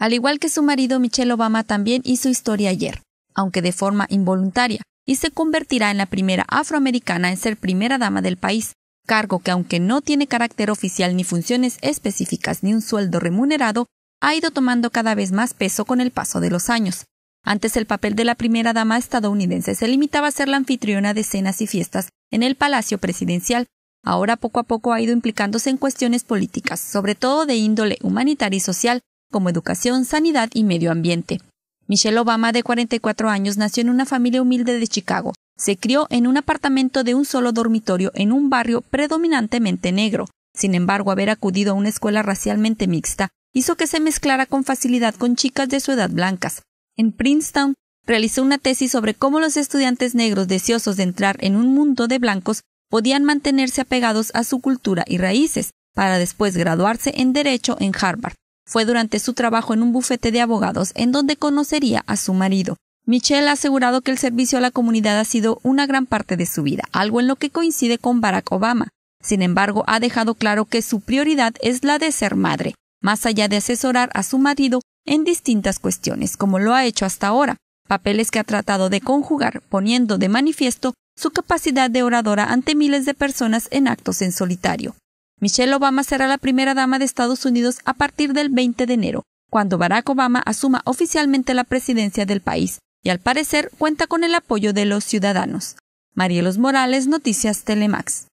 Al igual que su marido Michelle Obama también hizo historia ayer, aunque de forma involuntaria, y se convertirá en la primera afroamericana en ser primera dama del país, cargo que aunque no tiene carácter oficial ni funciones específicas ni un sueldo remunerado, ha ido tomando cada vez más peso con el paso de los años. Antes el papel de la primera dama estadounidense se limitaba a ser la anfitriona de cenas y fiestas en el Palacio Presidencial. Ahora poco a poco ha ido implicándose en cuestiones políticas, sobre todo de índole humanitaria y social, como educación, sanidad y medio ambiente. Michelle Obama, de 44 años, nació en una familia humilde de Chicago. Se crió en un apartamento de un solo dormitorio en un barrio predominantemente negro. Sin embargo, haber acudido a una escuela racialmente mixta hizo que se mezclara con facilidad con chicas de su edad blancas. En Princeton, realizó una tesis sobre cómo los estudiantes negros deseosos de entrar en un mundo de blancos podían mantenerse apegados a su cultura y raíces, para después graduarse en Derecho en Harvard. Fue durante su trabajo en un bufete de abogados en donde conocería a su marido. Michelle ha asegurado que el servicio a la comunidad ha sido una gran parte de su vida, algo en lo que coincide con Barack Obama. Sin embargo, ha dejado claro que su prioridad es la de ser madre, más allá de asesorar a su marido en distintas cuestiones, como lo ha hecho hasta ahora, papeles que ha tratado de conjugar, poniendo de manifiesto su capacidad de oradora ante miles de personas en actos en solitario. Michelle Obama será la primera dama de Estados Unidos a partir del 20 de enero, cuando Barack Obama asuma oficialmente la presidencia del país, y al parecer cuenta con el apoyo de los ciudadanos. Marielos Morales, Noticias Telemax.